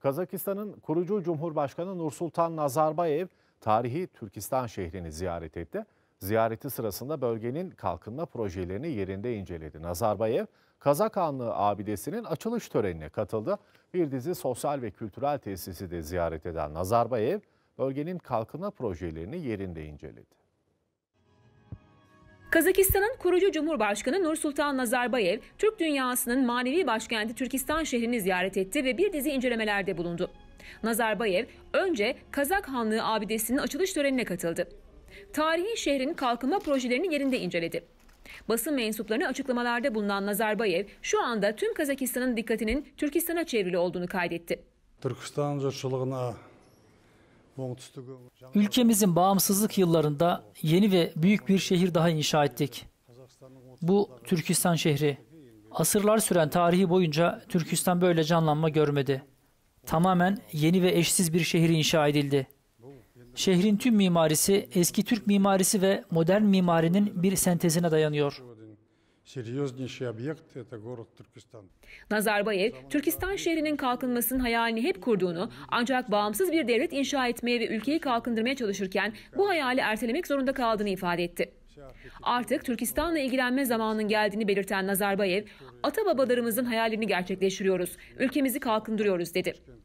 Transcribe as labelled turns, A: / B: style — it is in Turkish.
A: Kazakistan'ın kurucu Cumhurbaşkanı Nursultan Nazarbayev tarihi Türkistan şehrini ziyaret etti. Ziyareti sırasında bölgenin kalkınma projelerini yerinde inceledi. Nazarbayev, Kazak Hanlığı abidesinin açılış törenine katıldı. Bir dizi sosyal ve kültürel tesisi de ziyaret eden Nazarbayev, bölgenin kalkınma projelerini yerinde inceledi.
B: Kazakistan'ın kurucu Cumhurbaşkanı Nursultan Nazarbayev, Türk dünyasının manevi başkenti Türkistan şehrini ziyaret etti ve bir dizi incelemelerde bulundu. Nazarbayev önce Kazak Hanlığı abidesinin açılış törenine katıldı. Tarihi şehrin kalkınma projelerini yerinde inceledi. Basın mensuplarına açıklamalarda bulunan Nazarbayev şu anda tüm Kazakistan'ın dikkatinin Türkistan'a çevrili olduğunu kaydetti.
A: Türkistan
C: Ülkemizin bağımsızlık yıllarında yeni ve büyük bir şehir daha inşa ettik. Bu Türkistan şehri. Asırlar süren tarihi boyunca Türkistan böyle canlanma görmedi. Tamamen yeni ve eşsiz bir şehir inşa edildi. Şehrin tüm mimarisi eski Türk mimarisi ve modern mimarinin bir sentezine dayanıyor.
B: Nazarbayev, Türkistan şehrinin kalkınmasının hayalini hep kurduğunu ancak bağımsız bir devlet inşa etmeye ve ülkeyi kalkındırmaya çalışırken bu hayali ertelemek zorunda kaldığını ifade etti. Artık Türkistan'la ilgilenme zamanının geldiğini belirten Nazarbayev, ata babalarımızın hayallerini gerçekleştiriyoruz, ülkemizi kalkındırıyoruz dedi.